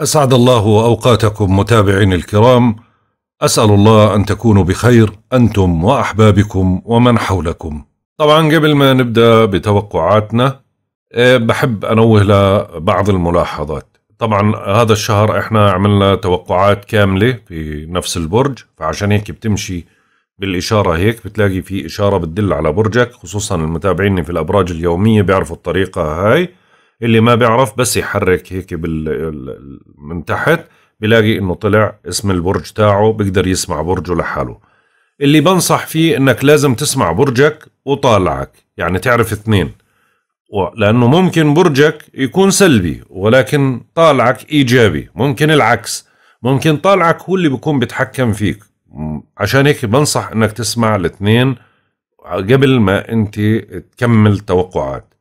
أسعد الله أوقاتكم متابعين الكرام أسأل الله أن تكونوا بخير أنتم وأحبابكم ومن حولكم طبعا قبل ما نبدأ بتوقعاتنا إيه، بحب أنوه لبعض الملاحظات طبعا هذا الشهر احنا عملنا توقعات كاملة في نفس البرج فعشان هيك بتمشي بالإشارة هيك بتلاقي في إشارة بتدل على برجك خصوصا المتابعين في الأبراج اليومية بيعرفوا الطريقة هاي اللي ما بيعرف بس يحرك هيك بال من تحت بلاقي انه طلع اسم البرج تاعه بيقدر يسمع برجه لحاله اللي بنصح فيه انك لازم تسمع برجك وطالعك يعني تعرف اثنين لانه ممكن برجك يكون سلبي ولكن طالعك ايجابي ممكن العكس ممكن طالعك هو اللي بيكون بيتحكم فيك عشان هيك بنصح انك تسمع الاثنين قبل ما انت تكمل توقعات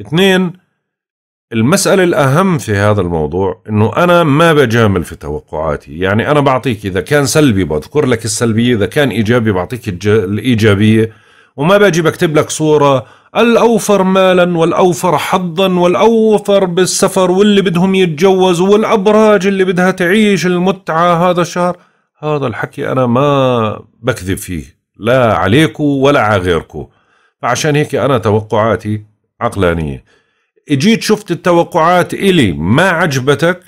اثنين المسألة الأهم في هذا الموضوع أنه أنا ما بجامل في توقعاتي يعني أنا بعطيك إذا كان سلبي بذكر لك السلبية إذا كان إيجابي بعطيك الإيجابية وما باجي بكتب لك صورة الأوفر مالا والأوفر حظا والأوفر بالسفر واللي بدهم يتجوزوا والأبراج اللي بدها تعيش المتعة هذا الشهر هذا الحكي أنا ما بكذب فيه لا عليكم ولا على غيركم فعشان هيك أنا توقعاتي عقلانية اجيت شفت التوقعات الي ما عجبتك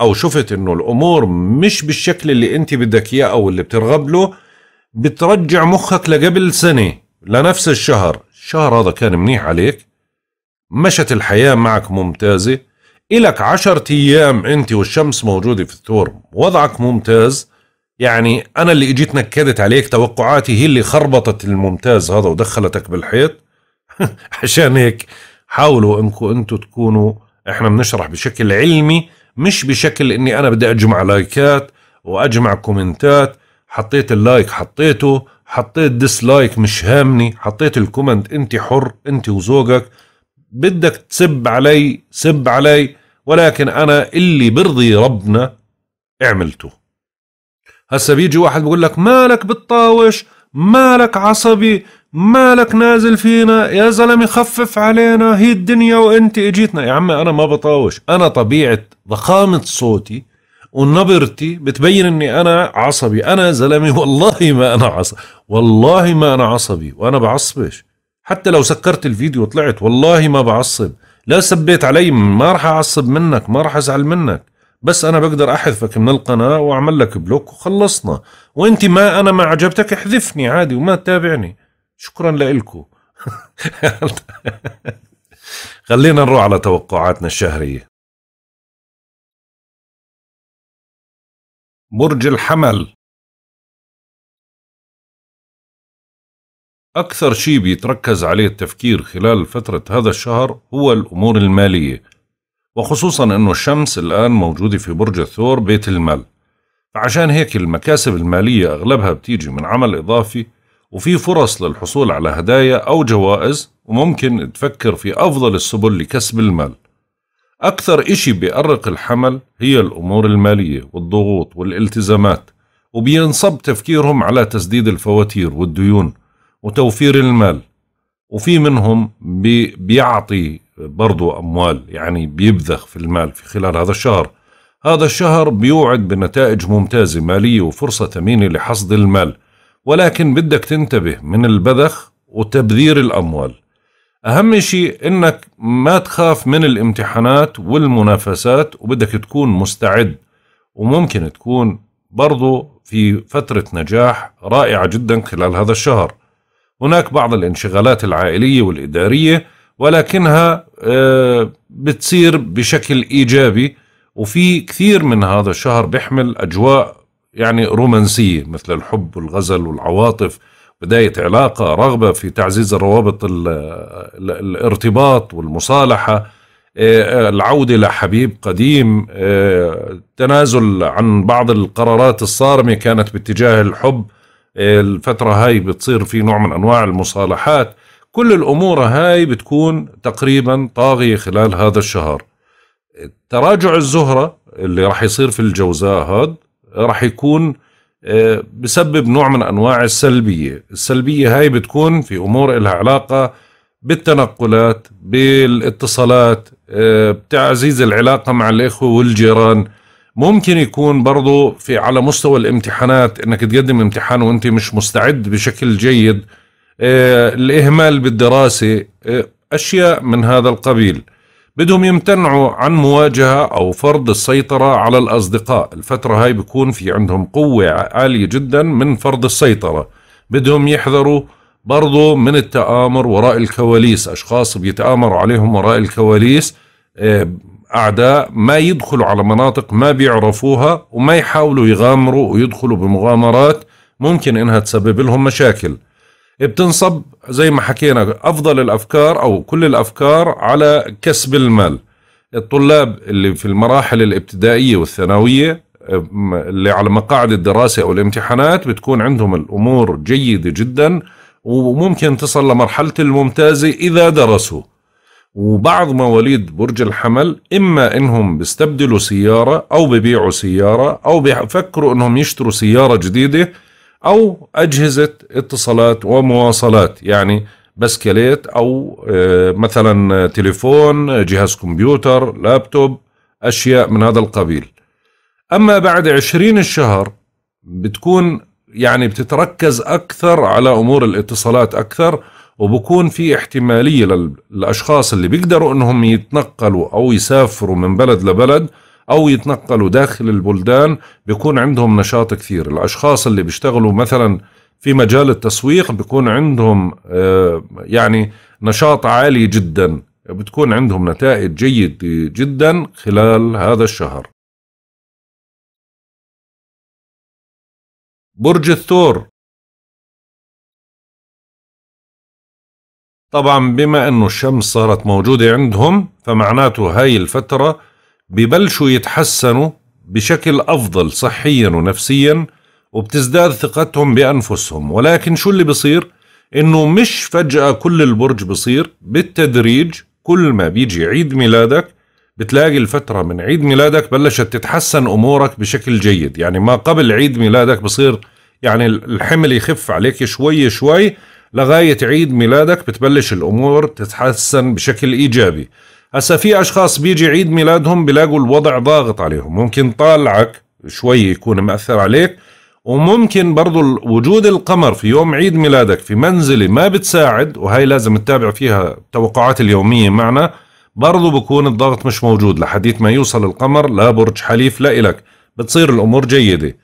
او شفت انه الامور مش بالشكل اللي انت بدك اياه او اللي بترغب له بترجع مخك لقبل سنه لنفس الشهر الشهر هذا كان منيح عليك مشت الحياة معك ممتازة إلك عشرة أيام أنت والشمس موجودة في الثور وضعك ممتاز يعني أنا اللي إجيت نكدت عليك توقعاتي هي اللي خربطت الممتاز هذا ودخلتك بالحيط عشان هيك حاولوا انكم انتم تكونوا احنا بنشرح بشكل علمي مش بشكل اني انا بدي اجمع لايكات واجمع كومنتات حطيت اللايك حطيته حطيت ديسلايك مش هامني حطيت الكومنت انت حر انت وزوجك بدك تسب علي سب علي ولكن انا اللي برضي ربنا عملته هسا بيجي واحد بقول لك مالك بتطاوش مالك عصبي مالك نازل فينا يا زلمه خفف علينا هي الدنيا وانت اجيتنا يا عمي انا ما بطاوش انا طبيعه ضخامه صوتي ونبرتي بتبين اني انا عصبي انا زلمه والله ما انا عصبي والله ما انا عصبي وانا بعصبش حتى لو سكرت الفيديو وطلعت والله ما بعصب لا سبيت علي ما راح اعصب منك ما راح ازعل منك بس انا بقدر احذفك من القناه واعمل لك بلوك وخلصنا وانت ما انا ما عجبتك احذفني عادي وما تتابعني شكرا لكم خلينا نروح على توقعاتنا الشهرية برج الحمل أكثر شيء بيتركز عليه التفكير خلال فترة هذا الشهر هو الأمور المالية وخصوصا أنه الشمس الآن موجودة في برج الثور بيت المال فعشان هيك المكاسب المالية أغلبها بتيجي من عمل إضافي وفي فرص للحصول على هدايا أو جوائز وممكن تفكر في أفضل السبل لكسب المال أكثر إشي بيأرق الحمل هي الأمور المالية والضغوط والالتزامات وبينصب تفكيرهم على تسديد الفواتير والديون وتوفير المال وفي منهم بي بيعطي برضو أموال يعني بيبذخ في المال في خلال هذا الشهر هذا الشهر بيوعد بنتائج ممتازة مالية وفرصة ثمينة لحصد المال ولكن بدك تنتبه من البذخ وتبذير الأموال أهم شيء إنك ما تخاف من الامتحانات والمنافسات وبدك تكون مستعد وممكن تكون برضو في فترة نجاح رائعة جدا خلال هذا الشهر هناك بعض الانشغالات العائلية والإدارية ولكنها آه، بتصير بشكل إيجابي وفي كثير من هذا الشهر بيحمل أجواء يعني رومانسية مثل الحب والغزل والعواطف بداية علاقة رغبة في تعزيز الروابط الارتباط والمصالحة آه، آه، العودة لحبيب قديم التنازل آه، عن بعض القرارات الصارمة كانت باتجاه الحب الفترة هاي بتصير في نوع من أنواع المصالحات كل الأمور هاي بتكون تقريبا طاغية خلال هذا الشهر تراجع الزهرة اللي راح يصير في الجوزاء هذا راح يكون آه، بسبب نوع من أنواع السلبية السلبية هاي بتكون في أمور لها علاقة بالتنقلات بالاتصالات آه، بتعزيز العلاقة مع الإخوة والجيران ممكن يكون برضو في على مستوى الامتحانات انك تقدم امتحان وانت مش مستعد بشكل جيد آه، الاهمال بالدراسه اشياء من هذا القبيل بدهم يمتنعوا عن مواجهة أو فرض السيطرة على الأصدقاء الفترة هاي بكون في عندهم قوة عالية جدا من فرض السيطرة بدهم يحذروا برضو من التآمر وراء الكواليس أشخاص بيتآمروا عليهم وراء الكواليس آه، أعداء ما يدخلوا على مناطق ما بيعرفوها وما يحاولوا يغامروا ويدخلوا بمغامرات ممكن إنها تسبب لهم مشاكل بتنصب زي ما حكينا افضل الافكار او كل الافكار على كسب المال الطلاب اللي في المراحل الابتدائيه والثانويه اللي على مقاعد الدراسه او الامتحانات بتكون عندهم الامور جيده جدا وممكن تصل لمرحله الممتازه اذا درسوا وبعض مواليد برج الحمل اما انهم بيستبدلوا سياره او ببيعوا سياره او بيفكروا انهم يشتروا سياره جديده أو أجهزة اتصالات ومواصلات يعني بسكليت أو آه، مثلا تليفون جهاز كمبيوتر لابتوب أشياء من هذا القبيل أما بعد عشرين الشهر بتكون يعني بتتركز أكثر على أمور الاتصالات أكثر وبكون في احتمالية للأشخاص اللي بيقدروا أنهم يتنقلوا أو يسافروا من بلد لبلد أو يتنقلوا داخل البلدان بيكون عندهم نشاط كثير الأشخاص اللي بيشتغلوا مثلا في مجال التسويق بيكون عندهم آه، يعني نشاط عالي جدا بتكون عندهم نتائج جيدة جدا خلال هذا الشهر برج الثور طبعا بما انه الشمس صارت موجودة عندهم فمعناته هاي الفترة ببلشوا يتحسنوا بشكل أفضل صحيا ونفسيا وبتزداد ثقتهم بأنفسهم ولكن شو اللي بصير؟ إنه مش فجأة كل البرج بصير بالتدريج كل ما بيجي عيد ميلادك بتلاقي الفترة من عيد ميلادك بلشت تتحسن أمورك بشكل جيد يعني ما قبل عيد ميلادك بصير يعني الحمل يخف عليك شوي شوي لغاية عيد ميلادك بتبلش الأمور تتحسن بشكل إيجابي هسا في اشخاص بيجي عيد ميلادهم بيلاقوا الوضع ضاغط عليهم ممكن طالعك شوي يكون مأثر عليك وممكن برضو وجود القمر في يوم عيد ميلادك في منزلة ما بتساعد وهي لازم تتابع فيها التوقعات اليومية معنا برضو بكون الضغط مش موجود لحديث ما يوصل القمر لا برج حليف لا إلك بتصير الأمور جيدة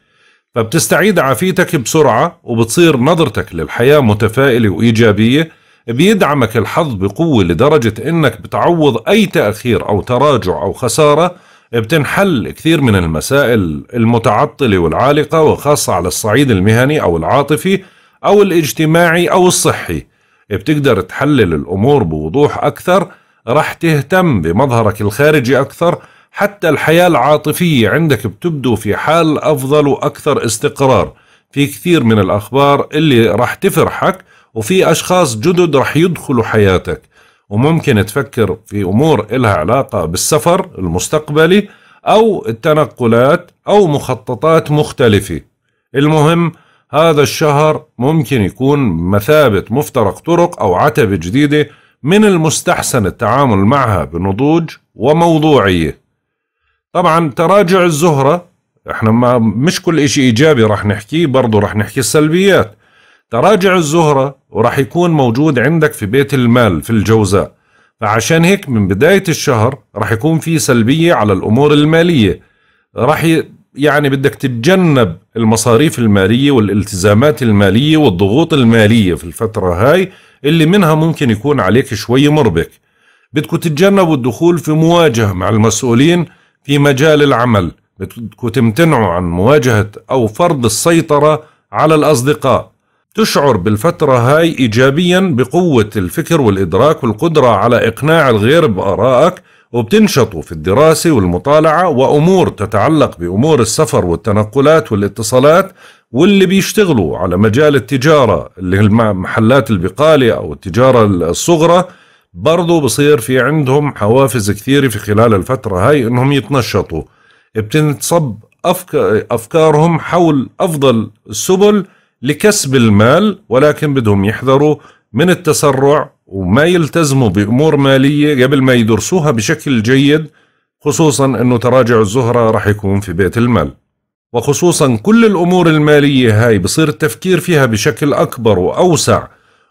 فبتستعيد عافيتك بسرعة وبتصير نظرتك للحياة متفائلة وإيجابية بيدعمك الحظ بقوة لدرجة انك بتعوض اي تأخير او تراجع او خسارة بتنحل كثير من المسائل المتعطلة والعالقة وخاصة على الصعيد المهني او العاطفي او الاجتماعي او الصحي بتقدر تحلل الامور بوضوح اكثر رح تهتم بمظهرك الخارجي اكثر حتى الحياة العاطفية عندك بتبدو في حال افضل واكثر استقرار في كثير من الاخبار اللي رح تفرحك وفي أشخاص جدد رح يدخلوا حياتك وممكن تفكر في أمور إلها علاقة بالسفر المستقبلي أو التنقلات أو مخططات مختلفة المهم هذا الشهر ممكن يكون مثابة مفترق طرق أو عتبة جديدة من المستحسن التعامل معها بنضوج وموضوعية طبعا تراجع الزهرة احنا ما مش كل اشي ايجابي رح نحكيه برضو رح نحكي السلبيات تراجع الزهرة وراح يكون موجود عندك في بيت المال في الجوزاء فعشان هيك من بداية الشهر راح يكون في سلبية على الأمور المالية راح ي... يعني بدك تتجنب المصاريف المالية والالتزامات المالية والضغوط المالية في الفترة هاي اللي منها ممكن يكون عليك شوي مربك بدكوا تتجنبوا الدخول في مواجهة مع المسؤولين في مجال العمل بدكوا تمتنعوا عن مواجهة أو فرض السيطرة على الأصدقاء تشعر بالفترة هاي إيجابيا بقوة الفكر والإدراك والقدرة على إقناع الغير بآرائك وبتنشطوا في الدراسة والمطالعة وأمور تتعلق بأمور السفر والتنقلات والاتصالات واللي بيشتغلوا على مجال التجارة اللي محلات البقالة أو التجارة الصغرى برضو بصير في عندهم حوافز كثيرة في خلال الفترة هاي إنهم يتنشطوا بتنصب أفكارهم حول أفضل السبل لكسب المال ولكن بدهم يحذروا من التسرع وما يلتزموا بأمور مالية قبل ما يدرسوها بشكل جيد خصوصا أنه تراجع الزهرة راح يكون في بيت المال وخصوصا كل الأمور المالية هاي بصير التفكير فيها بشكل أكبر وأوسع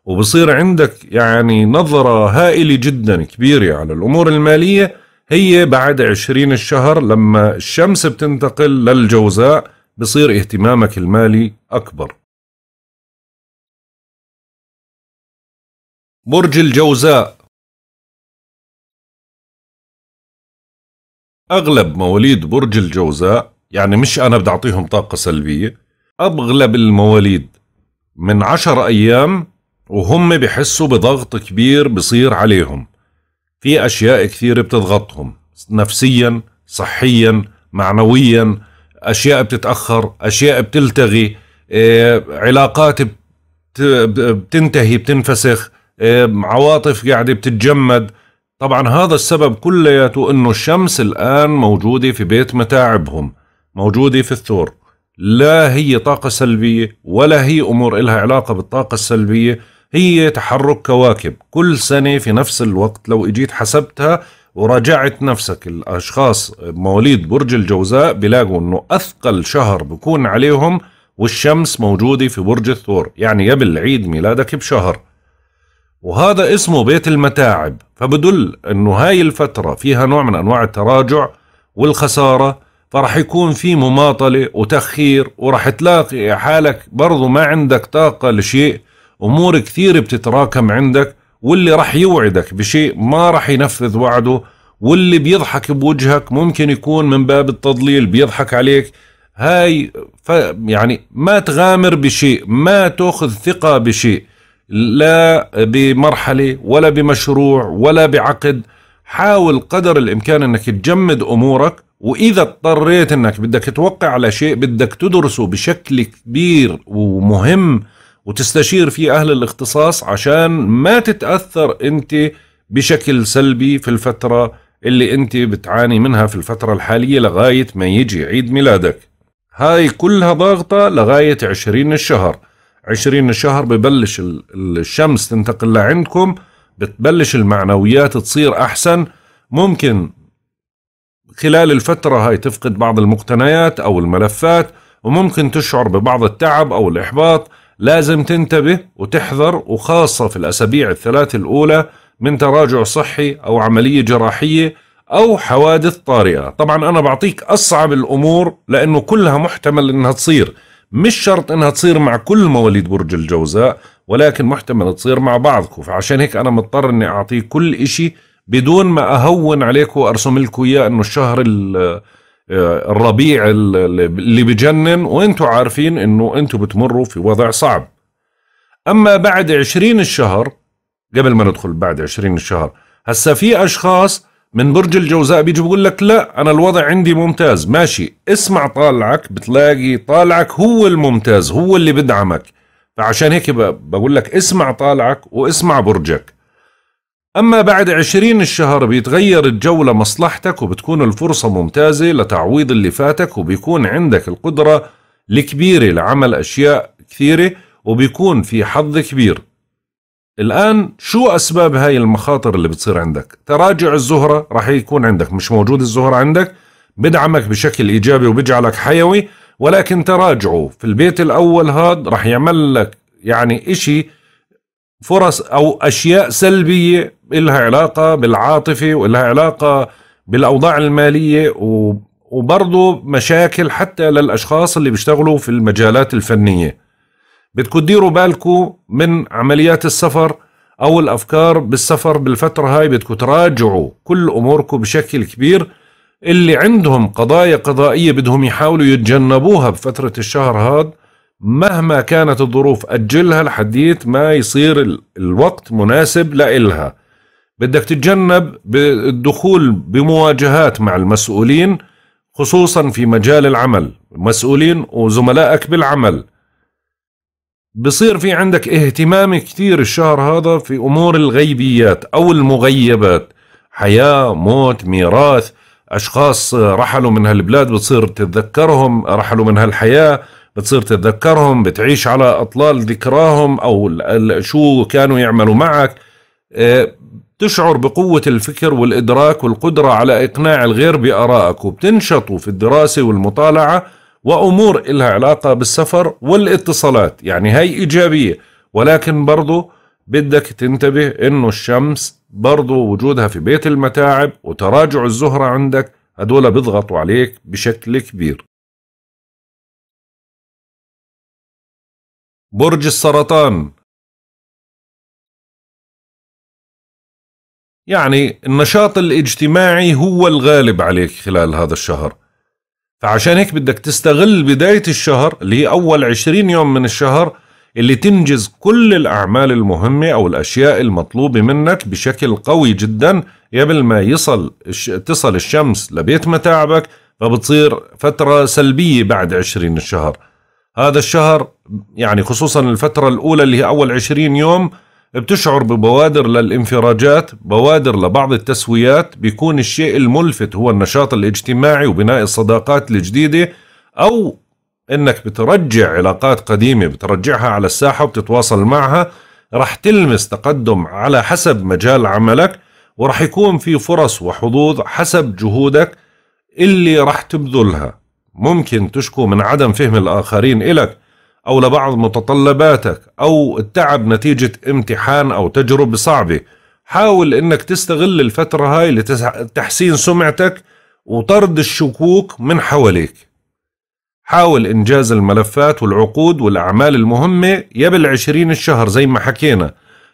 وبصير عندك يعني نظرة هائلة جدا كبيرة على الأمور المالية هي بعد عشرين الشهر لما الشمس بتنتقل للجوزاء بصير اهتمامك المالي أكبر برج الجوزاء أغلب مواليد برج الجوزاء يعني مش أنا بدي أعطيهم طاقة سلبية أغلب المواليد من عشر أيام وهم بحسوا بضغط كبير بصير عليهم في أشياء كثيرة بتضغطهم نفسيا صحيا معنويا أشياء بتتأخر أشياء بتلتغي إيه، علاقات بتنتهي بتنفسخ إيه، عواطف قاعدة بتتجمد طبعا هذا السبب كلياته انه الشمس الان موجودة في بيت متاعبهم موجودة في الثور لا هي طاقة سلبية ولا هي امور إلها علاقة بالطاقة السلبية هي تحرك كواكب كل سنة في نفس الوقت لو اجيت حسبتها وراجعت نفسك الاشخاص مواليد برج الجوزاء بلاقوا انه اثقل شهر بكون عليهم والشمس موجودة في برج الثور يعني قبل عيد ميلادك بشهر وهذا اسمه بيت المتاعب فبدل انه هاي الفترة فيها نوع من انواع التراجع والخسارة فرح يكون في مماطلة وتأخير ورح تلاقي حالك برضو ما عندك طاقة لشيء امور كثير بتتراكم عندك واللي رح يوعدك بشيء ما رح ينفذ وعده واللي بيضحك بوجهك ممكن يكون من باب التضليل بيضحك عليك هاي ف يعني ما تغامر بشيء ما تاخذ ثقة بشيء لا بمرحلة ولا بمشروع ولا بعقد حاول قدر الإمكان أنك تجمد أمورك وإذا اضطريت أنك بدك توقع على شيء بدك تدرسه بشكل كبير ومهم وتستشير فيه أهل الاختصاص عشان ما تتأثر أنت بشكل سلبي في الفترة اللي أنت بتعاني منها في الفترة الحالية لغاية ما يجي عيد ميلادك هاي كلها ضاغطة لغاية عشرين الشهر 20 الشهر ببلش الشمس تنتقل لعندكم بتبلش المعنويات تصير أحسن ممكن خلال الفترة هاي تفقد بعض المقتنيات أو الملفات وممكن تشعر ببعض التعب أو الإحباط لازم تنتبه وتحذر وخاصة في الأسابيع الثلاث الأولى من تراجع صحي أو عملية جراحية أو حوادث طارئة طبعا أنا بعطيك أصعب الأمور لأنه كلها محتمل أنها تصير مش شرط انها تصير مع كل مواليد برج الجوزاء ولكن محتمل تصير مع بعضكم فعشان هيك انا مضطر اني اعطيه كل اشي بدون ما اهون عليكم وارسم لكم اياه انه الشهر آه، الربيع اللي بجنن وانتم عارفين انه انتم بتمروا في وضع صعب اما بعد عشرين الشهر قبل ما ندخل بعد عشرين الشهر هسا في اشخاص من برج الجوزاء بيجي بيقول لك لا انا الوضع عندي ممتاز ماشي اسمع طالعك بتلاقي طالعك هو الممتاز هو اللي بدعمك فعشان هيك بقول لك اسمع طالعك واسمع برجك أما بعد عشرين الشهر بيتغير الجو لمصلحتك وبتكون الفرصة ممتازة لتعويض اللي فاتك وبيكون عندك القدرة الكبيرة لعمل أشياء كثيرة وبيكون في حظ كبير الآن شو أسباب هاي المخاطر اللي بتصير عندك تراجع الزهرة راح يكون عندك مش موجود الزهرة عندك بدعمك بشكل إيجابي وبجعلك حيوي ولكن تراجعه في البيت الأول هاد راح يعمل لك يعني إشي فرص أو أشياء سلبية إلها علاقة بالعاطفة وإلها علاقة بالأوضاع المالية وبرضه مشاكل حتى للأشخاص اللي بيشتغلوا في المجالات الفنية بدكم تديروا بالكم من عمليات السفر او الافكار بالسفر بالفتره هاي بدكم تراجعوا كل اموركم بشكل كبير اللي عندهم قضايا قضائيه بدهم يحاولوا يتجنبوها بفتره الشهر هاد مهما كانت الظروف أجلها لحديت ما يصير الوقت مناسب لإلها بدك تتجنب الدخول بمواجهات مع المسؤولين خصوصا في مجال العمل مسؤولين وزملائك بالعمل بصير في عندك اهتمام كثير الشهر هذا في أمور الغيبيات أو المغيبات حياة موت ميراث أشخاص رحلوا من هالبلاد بتصير تتذكرهم رحلوا من هالحياة بتصير تتذكرهم بتعيش على أطلال ذكراهم أو شو كانوا يعملوا معك آه، تشعر بقوة الفكر والإدراك والقدرة على إقناع الغير بآرائك وبتنشطوا في الدراسة والمطالعة وأمور إلها علاقة بالسفر والاتصالات يعني هي إيجابية ولكن برضو بدك تنتبه إنه الشمس برضو وجودها في بيت المتاعب وتراجع الزهرة عندك هدول بيضغطوا عليك بشكل كبير برج السرطان يعني النشاط الاجتماعي هو الغالب عليك خلال هذا الشهر فعشان هيك بدك تستغل بداية الشهر اللي هي أول 20 يوم من الشهر اللي تنجز كل الأعمال المهمة أو الأشياء المطلوبة منك بشكل قوي جدا قبل ما يصل تصل الشمس لبيت متاعبك فبتصير فترة سلبية بعد 20 الشهر هذا الشهر يعني خصوصا الفترة الأولى اللي هي أول 20 يوم بتشعر ببوادر للانفراجات بوادر لبعض التسويات بيكون الشيء الملفت هو النشاط الاجتماعي وبناء الصداقات الجديدة أو انك بترجع علاقات قديمة بترجعها على الساحة وبتتواصل معها رح تلمس تقدم على حسب مجال عملك ورح يكون في فرص وحظوظ حسب جهودك اللي رح تبذلها ممكن تشكو من عدم فهم الآخرين إلك أو لبعض متطلباتك أو التعب نتيجة امتحان أو تجربة صعبة حاول أنك تستغل الفترة هاي لتحسين سمعتك وطرد الشكوك من حواليك حاول إنجاز الملفات والعقود والأعمال المهمة يبل عشرين الشهر زي ما حكينا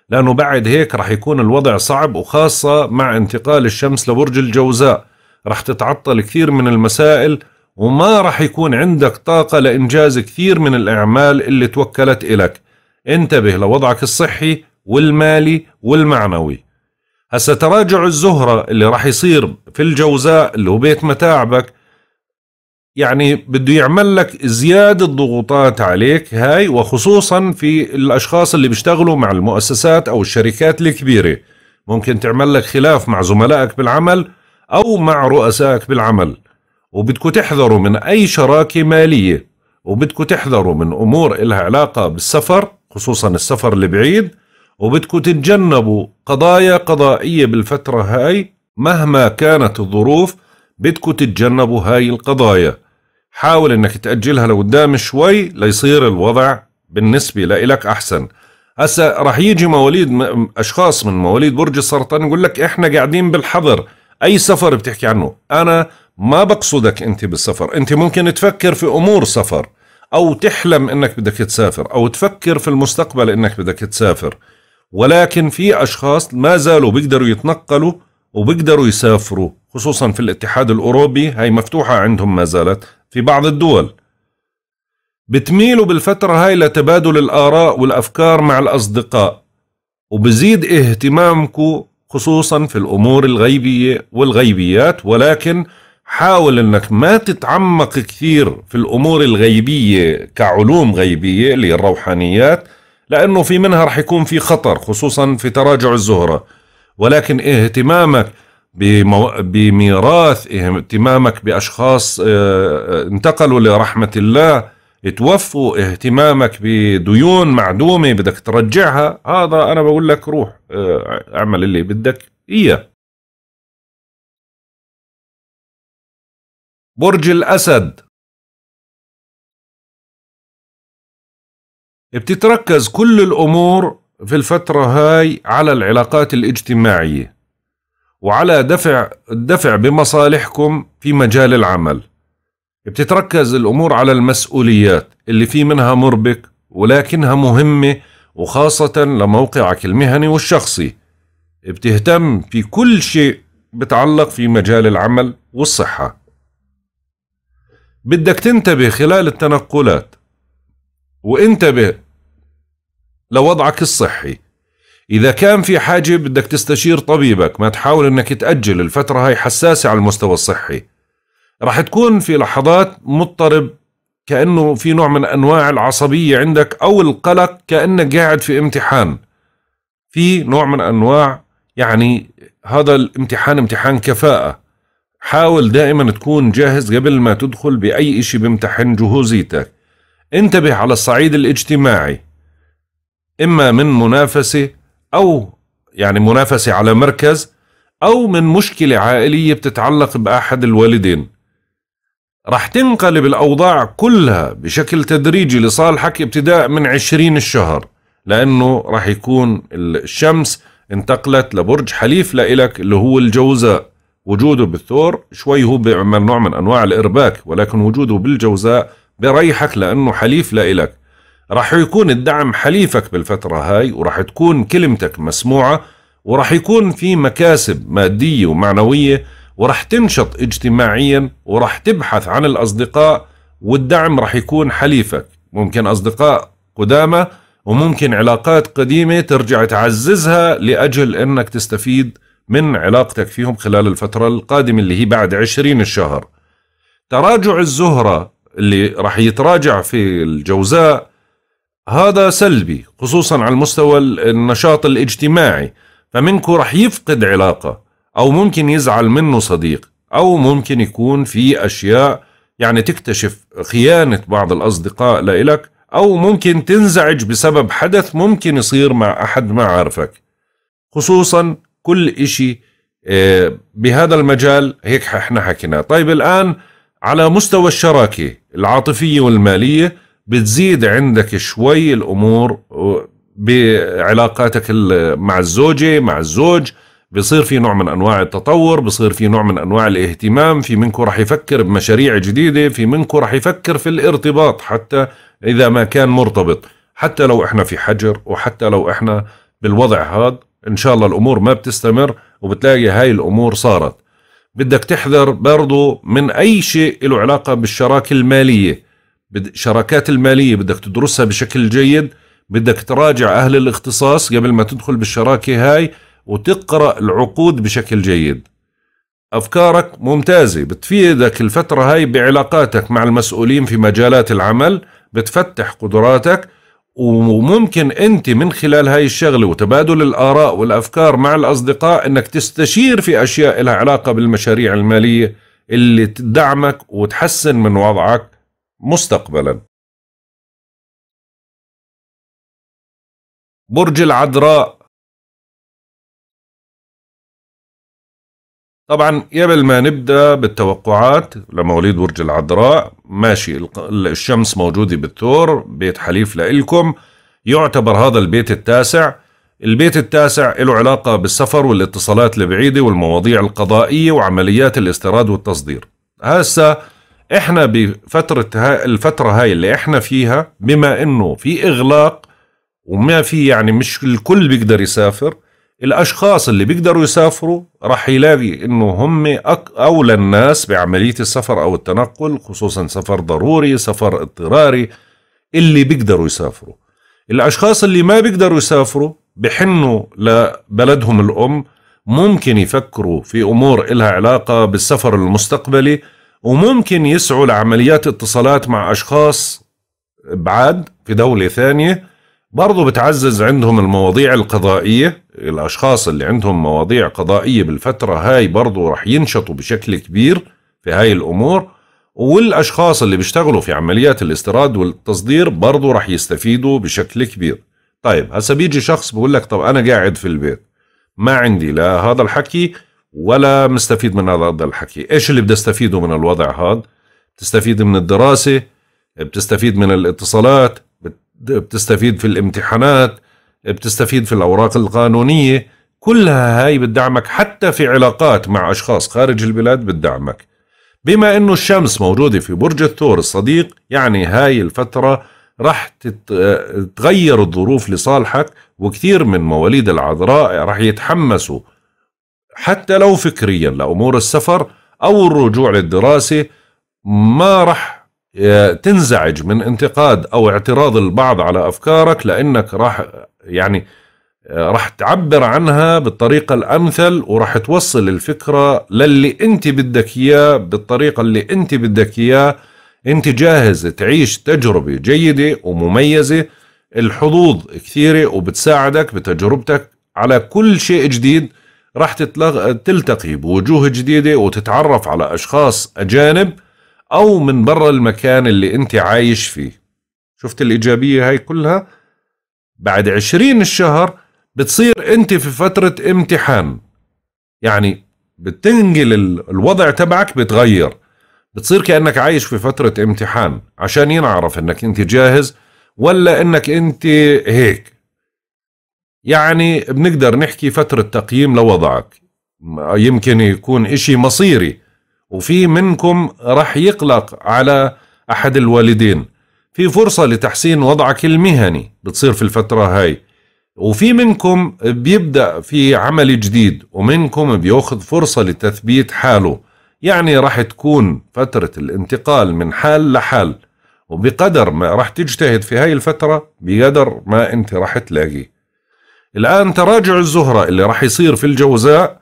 لأنه بعد هيك رح يكون الوضع صعب وخاصة مع انتقال الشمس لبرج الجوزاء رح تتعطل كثير من المسائل وما رح يكون عندك طاقة لإنجاز كثير من الأعمال اللي توكلت إلك انتبه لوضعك الصحي والمالي والمعنوي هسا تراجع الزهرة اللي راح يصير في الجوزاء اللي هو بيت متاعبك يعني بده يعمل لك زيادة ضغوطات عليك هاي وخصوصا في الأشخاص اللي بيشتغلوا مع المؤسسات أو الشركات الكبيرة ممكن تعمل لك خلاف مع زملائك بالعمل أو مع رؤسائك بالعمل وبدكم تحذروا من أي شراكة مالية وبدكم تحذروا من أمور إلها علاقة بالسفر خصوصا السفر البعيد وبدكم تتجنبوا قضايا قضائية بالفترة هاي مهما كانت الظروف بدكم تتجنبوا هاي القضايا حاول انك تأجلها لقدام شوي ليصير الوضع بالنسبة لإلك أحسن هسا رح يجي مواليد أشخاص من مواليد برج السرطان يقول لك إحنا قاعدين بالحظر أي سفر بتحكي عنه أنا ما بقصدك انت بالسفر انت ممكن تفكر في امور سفر او تحلم انك بدك تسافر او تفكر في المستقبل انك بدك تسافر ولكن في اشخاص ما زالوا بيقدروا يتنقلوا وبيقدروا يسافروا خصوصا في الاتحاد الاوروبي هاي مفتوحه عندهم ما زالت في بعض الدول بتميلوا بالفتره هاي لتبادل الاراء والافكار مع الاصدقاء وبزيد اهتمامكم خصوصا في الامور الغيبيه والغيبيات ولكن حاول انك ما تتعمق كثير في الامور الغيبيه كعلوم غيبيه اللي الروحانيات لانه في منها رح يكون في خطر خصوصا في تراجع الزهره ولكن اهتمامك بمو... بميراث اهتمامك باشخاص آه،, اه... انتقلوا لرحمه الله توفوا اهتمامك بديون معدومه بدك ترجعها هذا انا بقول لك روح اه... اعمل اللي بدك اياه برج الأسد بتتركز كل الأمور في الفترة هاي على العلاقات الاجتماعية وعلى دفع الدفع بمصالحكم في مجال العمل بتتركز الأمور على المسؤوليات اللي في منها مربك ولكنها مهمة وخاصة لموقعك المهني والشخصي بتهتم في كل شيء بتعلق في مجال العمل والصحة بدك تنتبه خلال التنقلات وانتبه لوضعك الصحي إذا كان في حاجة بدك تستشير طبيبك ما تحاول أنك تأجل الفترة هاي حساسة على المستوى الصحي راح تكون في لحظات مضطرب كأنه في نوع من أنواع العصبية عندك أو القلق كأنك قاعد في امتحان في نوع من أنواع يعني هذا الامتحان امتحان كفاءة حاول دائما تكون جاهز قبل ما تدخل بأي إشي بيمتحن جهوزيتك انتبه على الصعيد الاجتماعي إما من منافسة أو يعني منافسة على مركز أو من مشكلة عائلية بتتعلق بأحد الوالدين رح تنقلب الأوضاع كلها بشكل تدريجي لصالحك ابتداء من عشرين الشهر لأنه رح يكون الشمس انتقلت لبرج حليف لإلك اللي هو الجوزاء وجوده بالثور شوي هو بيعمل نوع من أنواع الإرباك ولكن وجوده بالجوزاء بريحك لأنه حليف لإلك راح يكون الدعم حليفك بالفترة هاي وراح تكون كلمتك مسموعة وراح يكون في مكاسب مادية ومعنوية وراح تنشط اجتماعيا وراح تبحث عن الأصدقاء والدعم راح يكون حليفك ممكن أصدقاء قدامى وممكن علاقات قديمة ترجع تعززها لأجل أنك تستفيد من علاقتك فيهم خلال الفترة القادمة اللي هي بعد عشرين الشهر تراجع الزهرة اللي راح يتراجع في الجوزاء هذا سلبي خصوصا على المستوى النشاط الاجتماعي فمنكم راح يفقد علاقة أو ممكن يزعل منه صديق أو ممكن يكون في أشياء يعني تكتشف خيانة بعض الأصدقاء لإلك أو ممكن تنزعج بسبب حدث ممكن يصير مع أحد ما عارفك خصوصا كل شيء آه، بهذا المجال هيك احنا حكينا طيب الآن على مستوى الشراكة العاطفية والمالية بتزيد عندك شوي الأمور بعلاقاتك مع الزوجة مع الزوج بصير في نوع من أنواع التطور بصير في نوع من أنواع الاهتمام في منكم رح يفكر بمشاريع جديدة في منكم رح يفكر في الارتباط حتى إذا ما كان مرتبط حتى لو إحنا في حجر وحتى لو إحنا بالوضع هذا ان شاء الله الامور ما بتستمر وبتلاقي هاي الامور صارت بدك تحذر برضو من اي شيء له علاقه بالشراكه الماليه شراكات الماليه بدك تدرسها بشكل جيد بدك تراجع اهل الاختصاص قبل ما تدخل بالشراكه هاي وتقرا العقود بشكل جيد افكارك ممتازه بتفيدك الفتره هاي بعلاقاتك مع المسؤولين في مجالات العمل بتفتح قدراتك وممكن انت من خلال هاي الشغله وتبادل الاراء والافكار مع الاصدقاء انك تستشير في اشياء لها علاقه بالمشاريع الماليه اللي تدعمك وتحسن من وضعك مستقبلا. برج العذراء طبعا قبل ما نبدا بالتوقعات لمواليد برج العذراء ماشي الشمس موجوده بالثور بيت حليف لإلكم يعتبر هذا البيت التاسع البيت التاسع له علاقة بالسفر والاتصالات البعيدة والمواضيع القضائية وعمليات الاستيراد والتصدير هسا احنا بفترة ها الفترة هاي اللي احنا فيها بما انه في اغلاق وما في يعني مش الكل بيقدر يسافر الاشخاص اللي بيقدروا يسافروا راح يلاقي انه هم اولى الناس بعمليه السفر او التنقل خصوصا سفر ضروري سفر اضطراري اللي بيقدروا يسافروا الاشخاص اللي ما بيقدروا يسافروا بحنوا لبلدهم الام ممكن يفكروا في امور إلها علاقه بالسفر المستقبلي وممكن يسعوا لعمليات اتصالات مع اشخاص بعاد في دوله ثانيه برضو بتعزز عندهم المواضيع القضائيه الأشخاص اللي عندهم مواضيع قضائية بالفترة هاي برضو رح ينشطوا بشكل كبير في هاي الأمور والأشخاص اللي بيشتغلوا في عمليات الاستيراد والتصدير برضو رح يستفيدوا بشكل كبير طيب هسا بيجي شخص بقول لك طب أنا قاعد في البيت ما عندي لا هذا الحكي ولا مستفيد من هذا الحكي إيش اللي بدي استفيده من الوضع هذا بتستفيد من الدراسة بتستفيد من الاتصالات بتستفيد في الامتحانات بتستفيد في الأوراق القانونية كلها هاي بتدعمك حتى في علاقات مع أشخاص خارج البلاد بتدعمك بما أنه الشمس موجودة في برج الثور الصديق يعني هاي الفترة رح تتغير الظروف لصالحك وكثير من مواليد العذراء رح يتحمسوا حتى لو فكريا لأمور السفر أو الرجوع للدراسة ما راح آه، تنزعج من انتقاد أو اعتراض البعض على أفكارك لأنك راح يعني آه، راح تعبر عنها بالطريقة الأمثل وراح توصل الفكرة للي أنت بدك إياه بالطريقة اللي أنت بدك إياه أنت جاهز تعيش تجربة جيدة ومميزة الحظوظ كثيرة وبتساعدك بتجربتك على كل شيء جديد راح تتلغ... تلتقي بوجوه جديدة وتتعرف على أشخاص أجانب أو من برا المكان اللي أنت عايش فيه شفت الإيجابية هاي كلها؟ بعد عشرين الشهر بتصير انت في فترة امتحان يعني بتنقل الوضع تبعك بتغير بتصير كأنك عايش في فترة امتحان عشان ينعرف انك انت جاهز ولا انك انت هيك يعني بنقدر نحكي فترة تقييم لوضعك يمكن يكون اشي مصيري وفي منكم رح يقلق على احد الوالدين في فرصة لتحسين وضعك المهني بتصير في الفترة هاي وفي منكم بيبدأ في عمل جديد ومنكم بياخذ فرصة لتثبيت حاله يعني راح تكون فترة الانتقال من حال لحال وبقدر ما راح تجتهد في هاي الفترة بقدر ما انت راح تلاقي الآن تراجع الزهرة اللي راح يصير في الجوزاء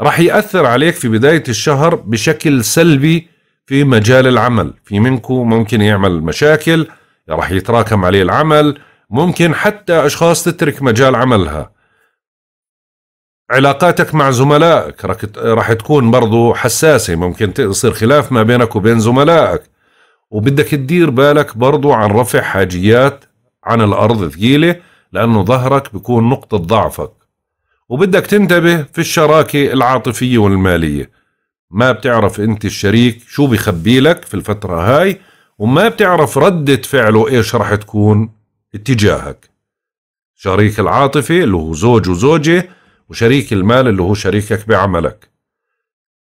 راح يأثر عليك في بداية الشهر بشكل سلبي في مجال العمل في منكم ممكن يعمل مشاكل راح يتراكم عليه العمل ممكن حتى أشخاص تترك مجال عملها علاقاتك مع زملائك راح تكون برضو حساسة ممكن يصير خلاف ما بينك وبين زملائك وبدك تدير بالك برضو عن رفع حاجيات عن الأرض ثقيلة لأنه ظهرك بيكون نقطة ضعفك وبدك تنتبه في الشراكة العاطفية والمالية ما بتعرف انت الشريك شو بخبي لك في الفترة هاي وما بتعرف ردة فعله ايش رح تكون اتجاهك شريك العاطفة اللي هو زوج وزوجة وشريك المال اللي هو شريكك بعملك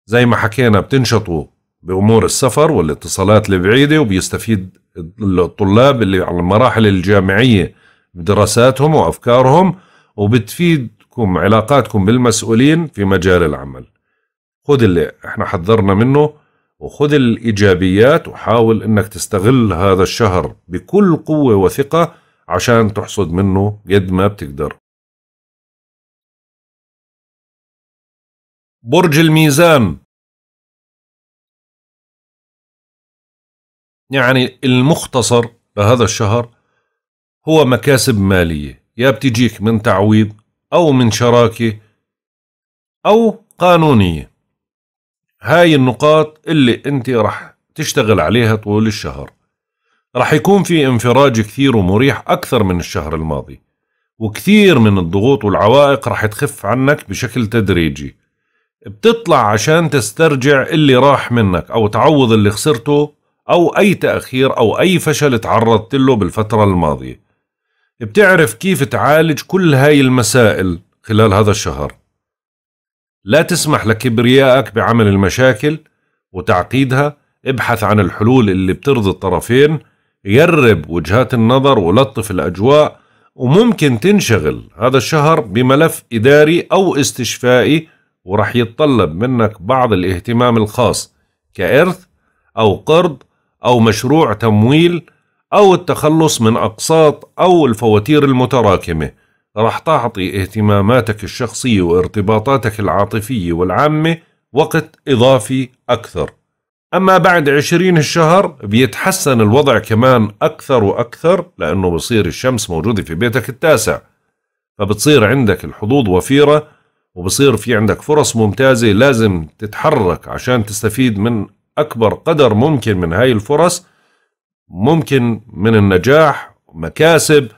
زي ما حكينا بتنشطوا بأمور السفر والاتصالات البعيدة وبيستفيد الطلاب اللي على المراحل الجامعية بدراساتهم وأفكارهم وبتفيدكم علاقاتكم بالمسؤولين في مجال العمل خذ اللي احنا حذرنا منه وخذ الايجابيات وحاول انك تستغل هذا الشهر بكل قوه وثقه عشان تحصد منه قد ما بتقدر. برج الميزان يعني المختصر لهذا الشهر هو مكاسب ماليه يا بتجيك من تعويض او من شراكه او قانونيه هاي النقاط اللي انت رح تشتغل عليها طول الشهر رح يكون في انفراج كثير ومريح أكثر من الشهر الماضي وكثير من الضغوط والعوائق رح تخف عنك بشكل تدريجي بتطلع عشان تسترجع اللي راح منك أو تعوض اللي خسرته أو أي تأخير أو أي فشل تعرضت له بالفترة الماضية بتعرف كيف تعالج كل هاي المسائل خلال هذا الشهر لا تسمح لكبريائك بعمل المشاكل وتعقيدها ابحث عن الحلول اللي بترضي الطرفين يرب وجهات النظر ولطف الأجواء وممكن تنشغل هذا الشهر بملف إداري أو استشفائي ورح يتطلب منك بعض الاهتمام الخاص كإرث أو قرض أو مشروع تمويل أو التخلص من أقساط أو الفواتير المتراكمة راح تعطي اهتماماتك الشخصية وارتباطاتك العاطفية والعامة وقت إضافي أكثر أما بعد عشرين الشهر بيتحسن الوضع كمان أكثر وأكثر لأنه بصير الشمس موجودة في بيتك التاسع فبتصير عندك الحظوظ وفيرة وبصير في عندك فرص ممتازة لازم تتحرك عشان تستفيد من أكبر قدر ممكن من هاي الفرص ممكن من النجاح مكاسب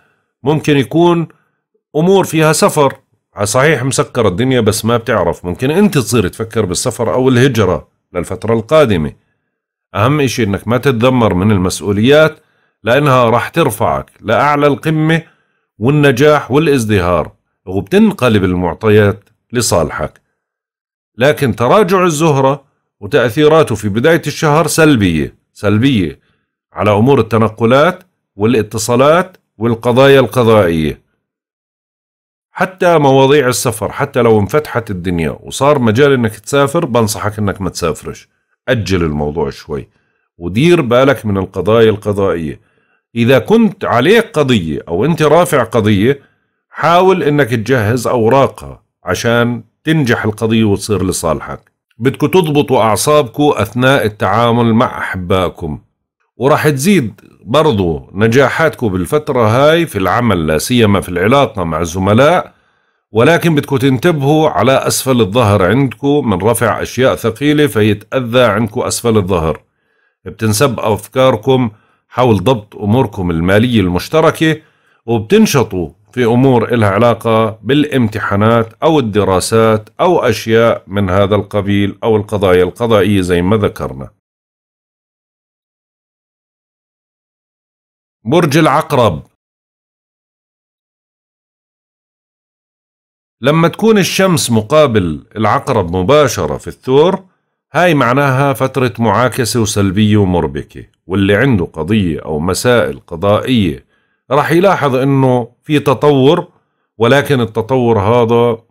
ممكن يكون امور فيها سفر صحيح مسكر الدنيا بس ما بتعرف ممكن انت تصير تفكر بالسفر او الهجره للفتره القادمه اهم اشي انك ما تتذمر من المسؤوليات لانها راح ترفعك لاعلى القمه والنجاح والازدهار وبتنقلب المعطيات لصالحك لكن تراجع الزهرة وتأثيراته في بداية الشهر سلبية سلبية على أمور التنقلات والاتصالات والقضايا القضائية حتى مواضيع السفر حتى لو انفتحت الدنيا وصار مجال انك تسافر بنصحك انك ما تسافرش أجل الموضوع شوي ودير بالك من القضايا القضائية إذا كنت عليك قضية أو أنت رافع قضية حاول أنك تجهز أوراقها عشان تنجح القضية وتصير لصالحك بدكم تضبطوا أعصابكم أثناء التعامل مع أحبائكم وراح تزيد برضو نجاحاتكم بالفترة هاي في العمل لا سيما في العلاقة مع الزملاء ولكن بدكم تنتبهوا على أسفل الظهر عندكم من رفع أشياء ثقيلة فيتأذى عندكم أسفل الظهر بتنسب أفكاركم حول ضبط أموركم المالية المشتركة وبتنشطوا في أمور إلها علاقة بالامتحانات أو الدراسات أو أشياء من هذا القبيل أو القضايا القضائية زي ما ذكرنا برج العقرب لما تكون الشمس مقابل العقرب مباشرة في الثور هاي معناها فترة معاكسة وسلبية ومربكة واللي عنده قضية أو مسائل قضائية راح يلاحظ أنه في تطور ولكن التطور هذا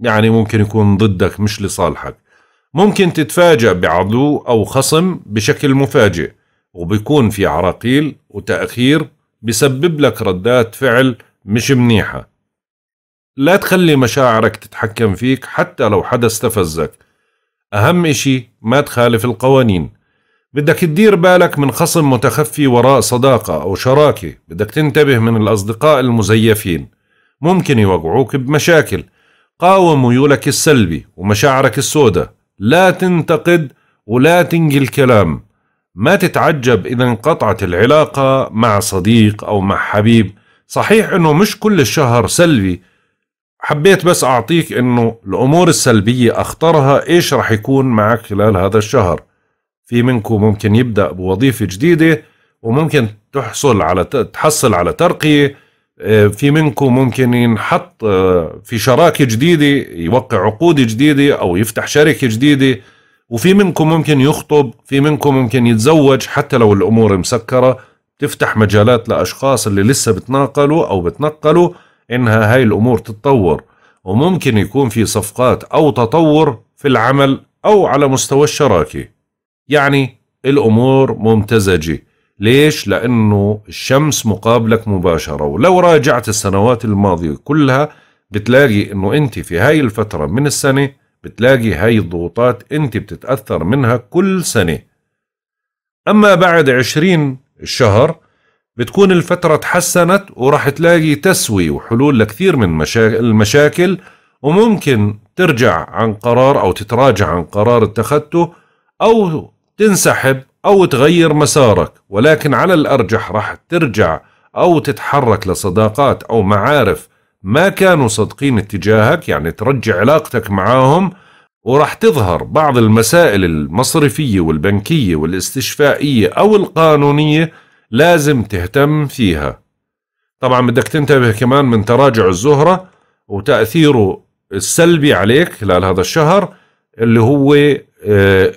يعني ممكن يكون ضدك مش لصالحك ممكن تتفاجأ بعدو أو خصم بشكل مفاجئ وبيكون في عراقيل وتأخير بسبب لك ردات فعل مش منيحة لا تخلي مشاعرك تتحكم فيك حتى لو حدا استفزك أهم إشي ما تخالف القوانين بدك تدير بالك من خصم متخفي وراء صداقة أو شراكة بدك تنتبه من الأصدقاء المزيفين ممكن يوقعوك بمشاكل قاوم ميولك السلبي ومشاعرك السوداء لا تنتقد ولا تنقل الكلام ما تتعجب إذا انقطعت العلاقة مع صديق أو مع حبيب صحيح أنه مش كل الشهر سلبي حبيت بس أعطيك أنه الأمور السلبية أخطرها إيش رح يكون معك خلال هذا الشهر في منكم ممكن يبدأ بوظيفة جديدة وممكن تحصل على تحصل على ترقية آه، في منكم ممكن ينحط آه، في شراكة جديدة يوقع عقود جديدة أو يفتح شركة جديدة وفي منكم ممكن يخطب في منكم ممكن يتزوج حتى لو الأمور مسكرة تفتح مجالات لأشخاص اللي لسه بتناقلوا أو بتنقلوا إنها هاي الأمور تتطور وممكن يكون في صفقات أو تطور في العمل أو على مستوى الشراكة يعني الأمور ممتزجة ليش؟ لأنه الشمس مقابلك مباشرة ولو راجعت السنوات الماضية كلها بتلاقي أنه أنت في هاي الفترة من السنة بتلاقي هاي الضغوطات انت بتتأثر منها كل سنة أما بعد عشرين شهر بتكون الفترة تحسنت وراح تلاقي تسوي وحلول لكثير من المشاكل وممكن ترجع عن قرار أو تتراجع عن قرار اتخذته أو تنسحب أو تغير مسارك ولكن على الأرجح راح ترجع أو تتحرك لصداقات أو معارف ما كانوا صادقين اتجاهك يعني ترجع علاقتك معاهم وراح تظهر بعض المسائل المصرفية والبنكية والاستشفائية أو القانونية لازم تهتم فيها طبعا بدك تنتبه كمان من تراجع الزهرة وتأثيره السلبي عليك خلال هذا الشهر اللي هو آه،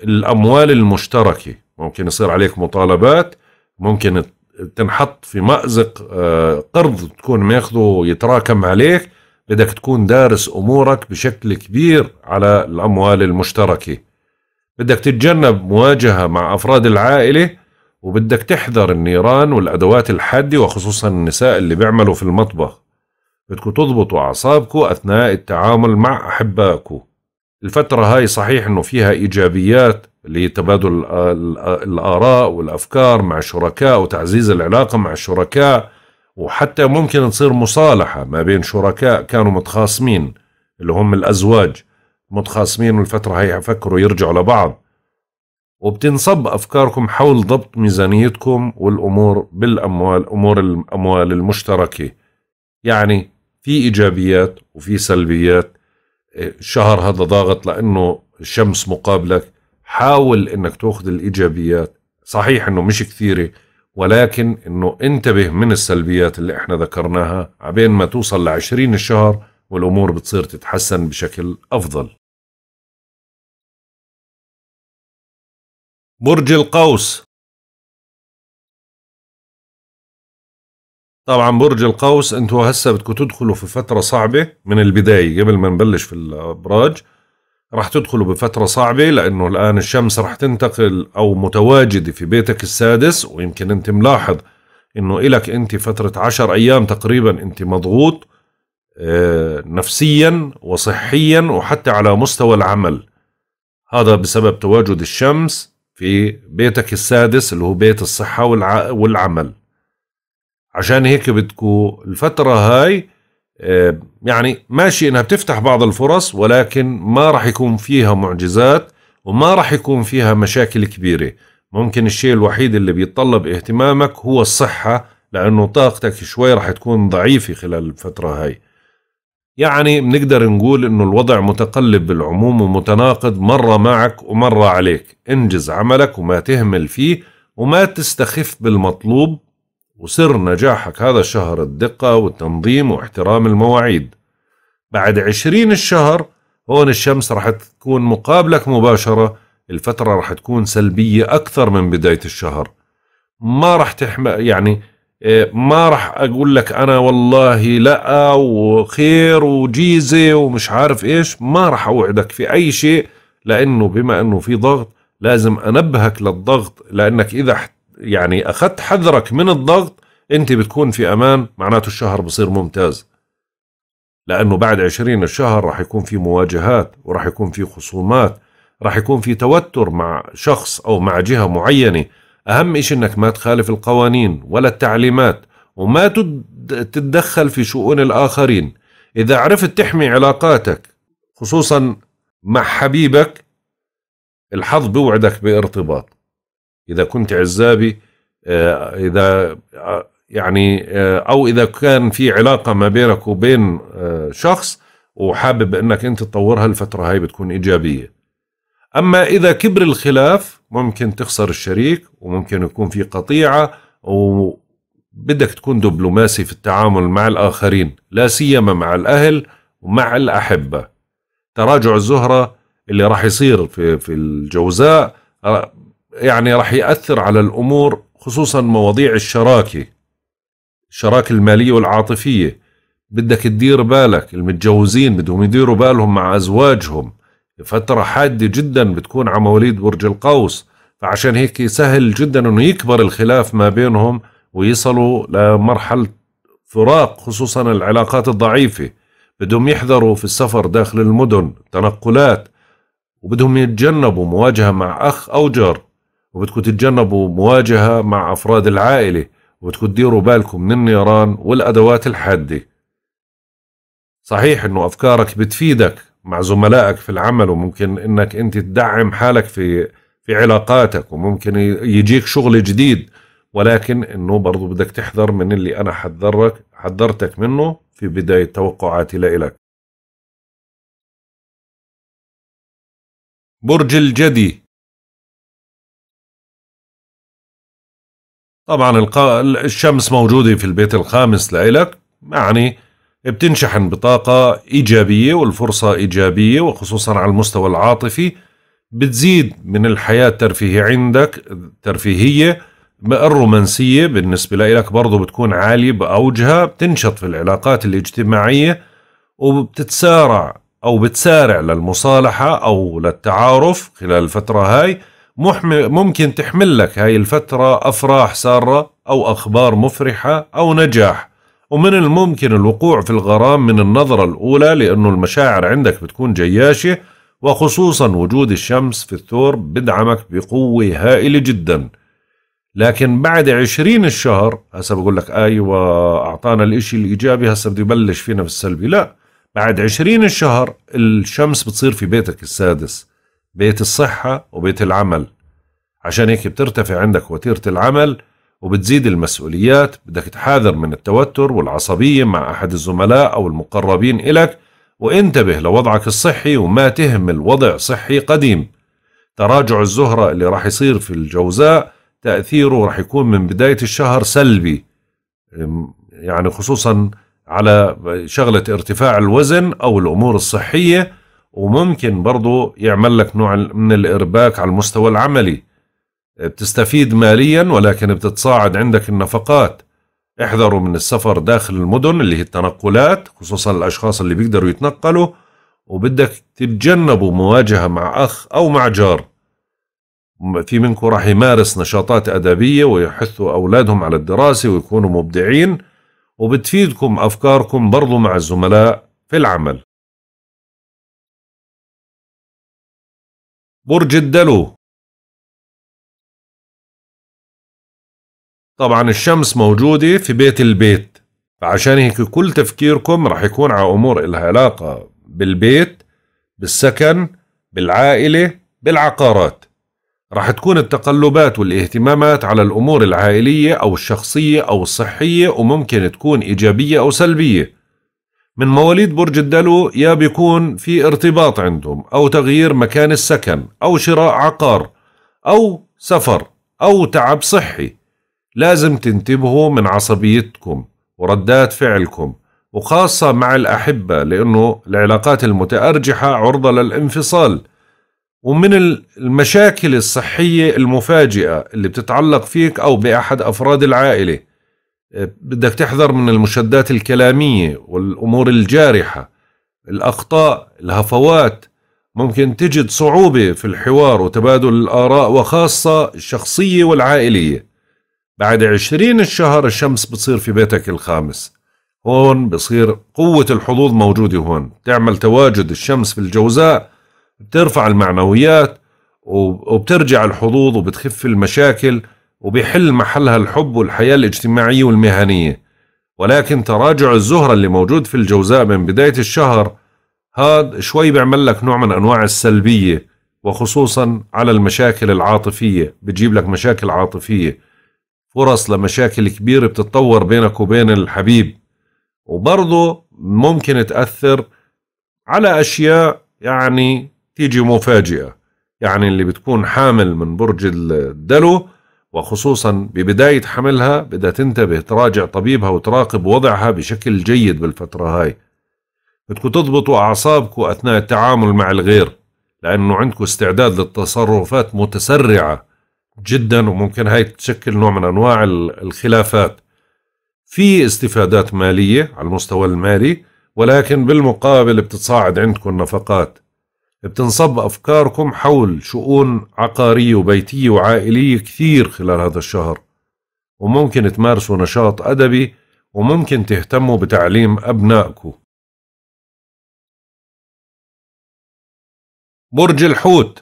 الأموال المشتركة ممكن يصير عليك مطالبات ممكن تنحط في مأزق آه، قرض تكون ماخذه يتراكم عليك بدك تكون دارس أمورك بشكل كبير على الأموال المشتركة بدك تتجنب مواجهة مع أفراد العائلة وبدك تحذر النيران والأدوات الحادة وخصوصا النساء اللي بيعملوا في المطبخ بدكم تضبطوا أعصابكم أثناء التعامل مع أحبائكم الفترة هاي صحيح أنه فيها إيجابيات لتبادل الآراء والأفكار مع الشركاء وتعزيز العلاقة مع الشركاء وحتى ممكن تصير مصالحة ما بين شركاء كانوا متخاصمين اللي هم الأزواج متخاصمين والفترة هي يفكروا يرجعوا لبعض وبتنصب أفكاركم حول ضبط ميزانيتكم والأمور بالأموال أمور الأموال المشتركة يعني في إيجابيات وفي سلبيات إيه، الشهر هذا ضاغط لأنه الشمس مقابلك حاول انك تاخذ الايجابيات صحيح انه مش كثيره ولكن انه انتبه من السلبيات اللي احنا ذكرناها عبين ما توصل لعشرين الشهر والامور بتصير تتحسن بشكل افضل برج القوس طبعا برج القوس انتوا هسه بدكم تدخلوا في فتره صعبه من البدايه قبل ما نبلش في الابراج راح تدخلوا بفترة صعبة لأنه الآن الشمس راح تنتقل أو متواجدة في بيتك السادس ويمكن أنت ملاحظ أنه إلك أنت فترة عشر أيام تقريبا أنت مضغوط آه، نفسيا وصحيا وحتى على مستوى العمل هذا بسبب تواجد الشمس في بيتك السادس اللي هو بيت الصحة والعمل عشان هيك بدكو الفترة هاي آه، يعني ماشي انها بتفتح بعض الفرص ولكن ما راح يكون فيها معجزات وما راح يكون فيها مشاكل كبيره ممكن الشيء الوحيد اللي بيتطلب اهتمامك هو الصحه لانه طاقتك شوي راح تكون ضعيفه خلال الفتره هاي يعني بنقدر نقول انه الوضع متقلب بالعموم ومتناقض مرة معك ومرة عليك انجز عملك وما تهمل فيه وما تستخف بالمطلوب وسر نجاحك هذا الشهر الدقة والتنظيم واحترام المواعيد بعد عشرين الشهر هون الشمس راح تكون مقابلك مباشرة الفترة راح تكون سلبية أكثر من بداية الشهر ما راح تحمى يعني آه، ما راح أقول لك أنا والله لا وخير وجيزة ومش عارف إيش ما راح أوعدك في أي شيء لأنه بما أنه في ضغط لازم أنبهك للضغط لأنك إذا يعني اخذت حذرك من الضغط انت بتكون في امان معناته الشهر بصير ممتاز لانه بعد عشرين الشهر راح يكون في مواجهات وراح يكون في خصومات راح يكون في توتر مع شخص او مع جهه معينه اهم شيء انك ما تخالف القوانين ولا التعليمات وما تتدخل في شؤون الاخرين اذا عرفت تحمي علاقاتك خصوصا مع حبيبك الحظ بوعدك بارتباط إذا كنت عزابي آه، إذا آه، يعني آه، أو إذا كان في علاقة ما بينك وبين شخص وحابب أنك أنت تطورها الفترة هاي بتكون إيجابية أما إذا كبر الخلاف ممكن تخسر الشريك وممكن يكون في قطيعة وبدك تكون دبلوماسي في التعامل مع الآخرين لا سيما مع الأهل ومع الأحبة تراجع الزهرة اللي راح يصير في, في الجوزاء يعني راح يأثر على الأمور خصوصا مواضيع الشراكة الشراكة المالية والعاطفية بدك تدير بالك المتجوزين بدهم يديروا بالهم مع أزواجهم فترة حادة جدا بتكون على مواليد برج القوس فعشان هيك سهل جدا انه يكبر الخلاف ما بينهم ويصلوا لمرحلة فراق خصوصا العلاقات الضعيفة بدهم يحذروا في السفر داخل المدن تنقلات وبدهم يتجنبوا مواجهة مع أخ أو جار وبدكم تتجنبوا مواجهة مع أفراد العائلة وبدكم تديروا بالكم من النيران والأدوات الحادة صحيح أنه أفكارك بتفيدك مع زملائك في العمل وممكن أنك أنت تدعم حالك في في علاقاتك وممكن يجيك شغل جديد ولكن أنه برضو بدك تحذر من اللي أنا حذرك حذرتك منه في بداية توقعاتي لإلك برج الجدي طبعا الق... الشمس موجودة في البيت الخامس لإلك يعني بتنشحن بطاقة إيجابية والفرصة إيجابية وخصوصا على المستوى العاطفي بتزيد من الحياة الترفيهية عندك الترفيهية الرومانسية بالنسبة لإلك برضو بتكون عالية بأوجها بتنشط في العلاقات الاجتماعية وبتتسارع أو بتسارع للمصالحة أو للتعارف خلال الفترة هاي ممكن تحمل لك هاي الفترة أفراح سارة أو أخبار مفرحة أو نجاح ومن الممكن الوقوع في الغرام من النظرة الأولى لأنه المشاعر عندك بتكون جياشة وخصوصا وجود الشمس في الثور بدعمك بقوة هائلة جدا لكن بعد عشرين الشهر هسا بقول لك أيوة أعطانا الإشي الإيجابي هسا بده يبلش فينا في السلبي لا بعد عشرين الشهر الشمس بتصير في بيتك السادس بيت الصحة وبيت العمل عشان هيك بترتفع عندك وتيرة العمل وبتزيد المسؤوليات بدك تحاذر من التوتر والعصبية مع أحد الزملاء أو المقربين إلك وانتبه لوضعك الصحي وما تهمل وضع صحي قديم تراجع الزهرة اللي راح يصير في الجوزاء تأثيره راح يكون من بداية الشهر سلبي يعني خصوصا على شغلة ارتفاع الوزن أو الأمور الصحية وممكن برضه يعمل لك نوع من الإرباك على المستوى العملي بتستفيد ماليا ولكن بتتصاعد عندك النفقات احذروا من السفر داخل المدن اللي هي التنقلات خصوصا الأشخاص اللي بيقدروا يتنقلوا وبدك تتجنبوا مواجهة مع أخ أو مع جار في منكم راح يمارس نشاطات أدبية ويحثوا أولادهم على الدراسة ويكونوا مبدعين وبتفيدكم أفكاركم برضو مع الزملاء في العمل برج الدلو طبعا الشمس موجودة في بيت البيت فعشان هيك كل تفكيركم رح يكون على أمور إلها علاقة بالبيت بالسكن بالعائلة بالعقارات رح تكون التقلبات والاهتمامات على الأمور العائلية أو الشخصية أو الصحية وممكن تكون إيجابية أو سلبية من مواليد برج الدلو يا بيكون في ارتباط عندهم أو تغيير مكان السكن أو شراء عقار أو سفر أو تعب صحي لازم تنتبهوا من عصبيتكم وردات فعلكم وخاصة مع الأحبة لأنه العلاقات المتأرجحة عرضة للانفصال ومن المشاكل الصحية المفاجئة اللي بتتعلق فيك أو بأحد أفراد العائلة آه، بدك تحذر من المشدات الكلامية والأمور الجارحة الأخطاء الهفوات ممكن تجد صعوبة في الحوار وتبادل الآراء وخاصة الشخصية والعائلية بعد عشرين الشهر الشمس بتصير في بيتك الخامس هون بصير قوة الحظوظ موجودة هون تعمل تواجد الشمس في الجوزاء بترفع المعنويات وبترجع الحظوظ وبتخف المشاكل وبيحل محلها الحب والحياة الاجتماعية والمهنية ولكن تراجع الزهرة اللي موجود في الجوزاء من بداية الشهر هاد شوي بيعمل لك نوع من أنواع السلبية وخصوصا على المشاكل العاطفية بتجيب لك مشاكل عاطفية فرص لمشاكل كبيرة بتتطور بينك وبين الحبيب وبرضه ممكن تأثر على أشياء يعني تيجي مفاجئة يعني اللي بتكون حامل من برج الدلو وخصوصا ببداية حملها بدها تنتبه تراجع طبيبها وتراقب وضعها بشكل جيد بالفترة هاي بدكم تضبطوا أعصابكم أثناء التعامل مع الغير لأنه عندكم استعداد للتصرفات متسرعة جدا وممكن هاي تشكل نوع من أنواع الخلافات في استفادات مالية على المستوى المالي ولكن بالمقابل بتتصاعد عندكم النفقات بتنصب أفكاركم حول شؤون عقارية وبيتية وعائلية كثير خلال هذا الشهر وممكن تمارسوا نشاط أدبي وممكن تهتموا بتعليم أبنائكم برج الحوت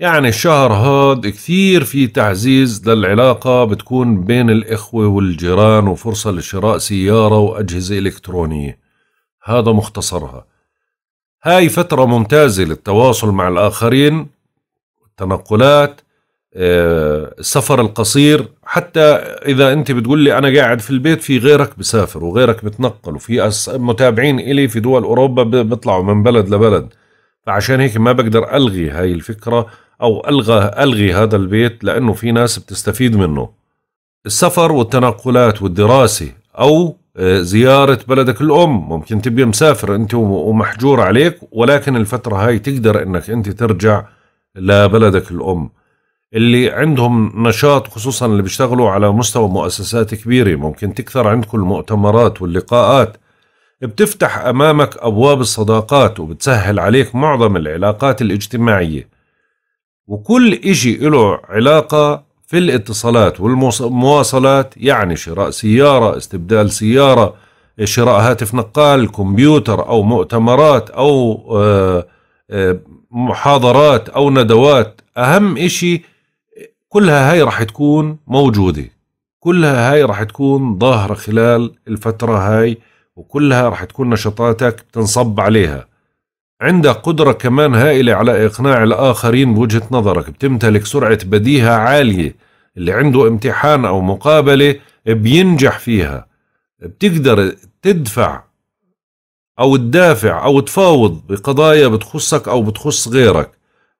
يعني الشهر هاد كثير في تعزيز للعلاقة بتكون بين الإخوة والجيران وفرصة لشراء سيارة وأجهزة إلكترونية هذا مختصرها هاي فترة ممتازة للتواصل مع الآخرين التنقلات آه، السفر القصير حتى إذا أنت بتقول لي أنا قاعد في البيت في غيرك بسافر وغيرك بتنقل وفي متابعين إلي في دول أوروبا بيطلعوا من بلد لبلد فعشان هيك ما بقدر ألغي هاي الفكرة أو ألغى ألغي هذا البيت لأنه في ناس بتستفيد منه السفر والتنقلات والدراسة أو آه، زيارة بلدك الأم ممكن تبقى مسافر أنت ومحجور عليك ولكن الفترة هاي تقدر أنك أنت ترجع لبلدك الأم اللي عندهم نشاط خصوصا اللي بيشتغلوا على مستوى مؤسسات كبيرة ممكن تكثر عندكم المؤتمرات واللقاءات بتفتح أمامك أبواب الصداقات وبتسهل عليك معظم العلاقات الاجتماعية وكل إشي له علاقة في الاتصالات والمواصلات يعني شراء سيارة استبدال سيارة شراء هاتف نقال كمبيوتر أو مؤتمرات أو آه، آه، محاضرات أو ندوات أهم إشي كلها هاي راح تكون موجودة كلها هاي راح تكون ظاهرة خلال الفترة هاي وكلها راح تكون نشاطاتك بتنصب عليها عندك قدرة كمان هائلة على إقناع الآخرين بوجهة نظرك بتمتلك سرعة بديهة عالية اللي عنده امتحان أو مقابلة بينجح فيها بتقدر تدفع أو تدافع أو تفاوض بقضايا بتخصك أو بتخص غيرك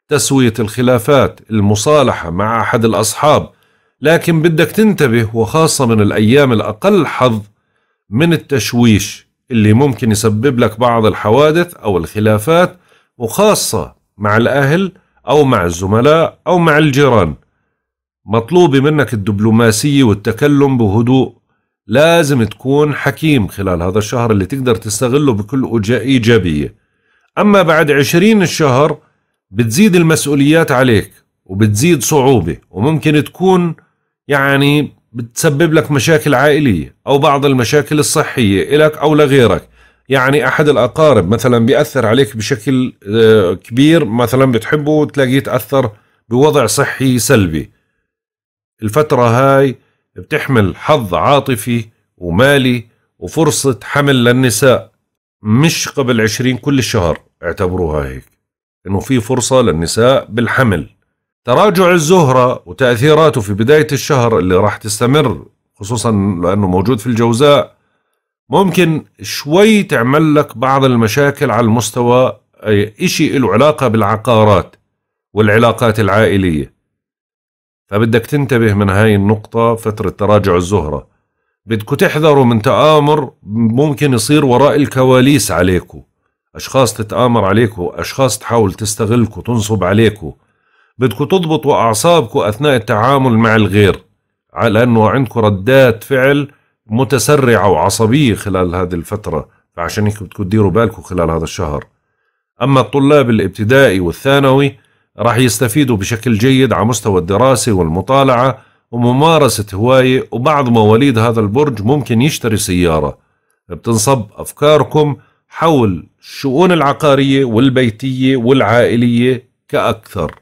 تسوية الخلافات المصالحة مع أحد الأصحاب لكن بدك تنتبه وخاصة من الأيام الأقل حظ من التشويش اللي ممكن يسبب لك بعض الحوادث أو الخلافات وخاصة مع الأهل أو مع الزملاء أو مع الجيران مطلوب منك الدبلوماسية والتكلم بهدوء لازم تكون حكيم خلال هذا الشهر اللي تقدر تستغله بكل إيجابية أما بعد عشرين الشهر بتزيد المسؤوليات عليك وبتزيد صعوبة وممكن تكون يعني بتسبب لك مشاكل عائلية أو بعض المشاكل الصحية إلك أو لغيرك يعني أحد الأقارب مثلا بيأثر عليك بشكل آه، كبير مثلا بتحبه وتلاقيه تأثر بوضع صحي سلبي الفترة هاي بتحمل حظ عاطفي ومالي وفرصة حمل للنساء مش قبل عشرين كل الشهر اعتبروها هيك انه في فرصة للنساء بالحمل تراجع الزهرة وتأثيراته في بداية الشهر اللي راح تستمر خصوصا لأنه موجود في الجوزاء ممكن شوي تعمل لك بعض المشاكل على المستوى إشي له علاقة بالعقارات والعلاقات العائلية فبدك تنتبه من هاي النقطة فترة تراجع الزهرة بدكوا تحذروا من تآمر ممكن يصير وراء الكواليس عليكم أشخاص تتآمر عليكم أشخاص تحاول تستغلكم تنصب عليكم بدكم تضبطوا أعصابكم أثناء التعامل مع الغير على أنه عندكم ردات فعل متسرعة وعصبية خلال هذه الفترة فعشان هيك بدكم تديروا بالكم خلال هذا الشهر أما الطلاب الابتدائي والثانوي راح يستفيدوا بشكل جيد على مستوى الدراسة والمطالعة وممارسة هواية وبعض مواليد هذا البرج ممكن يشتري سيارة بتنصب أفكاركم حول الشؤون العقارية والبيتية والعائلية كأكثر